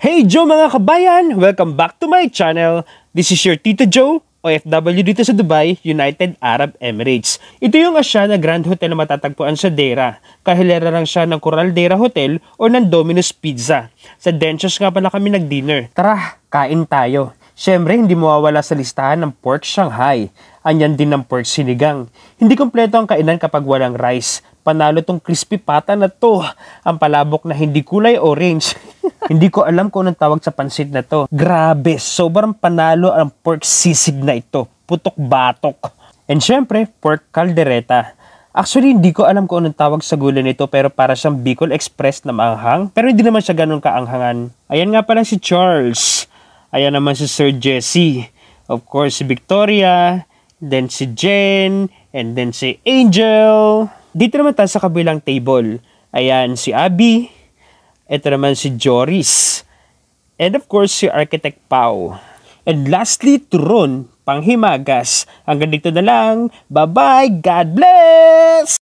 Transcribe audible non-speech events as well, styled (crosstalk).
Hey Joe mga kabayan! Welcome back to my channel. This is your Tito Joe, OFW dito sa Dubai, United Arab Emirates. Ito yung Asiana Grand Hotel na matatagpuan sa Dera. Kahilera lang siya ng Coral Dera Hotel o ng Domino's Pizza. Sa Dentures nga pala kami nag-dinner. Tara, kain tayo. Siyempre, hindi mawawala sa listahan ng pork Shanghai. Anyan din ng pork sinigang. Hindi kompleto ang kainan kapag walang rice. Panalo tong crispy pata na to. Ang palabok na hindi kulay orange. (laughs) Hindi ko alam kung anong tawag sa pansit na to. Grabe, sobrang panalo ang pork sisig na ito. Putok batok. And syempre, pork caldereta. Actually, hindi ko alam kung anong tawag sa gulo nito pero para siyang Bicol Express na maanghang. Pero hindi naman siya ganun kaanghangan. Ayan nga pala si Charles. Ayan naman si Sir Jesse. Of course, si Victoria. Then si Jen. And then si Angel. Dito naman tayo sa kabilang table. Ayan si Abby. Ito naman si Joris. And of course, si Architect Pau. And lastly, Turon, Panghimagas. Hanggang dito na lang. Bye-bye. God bless!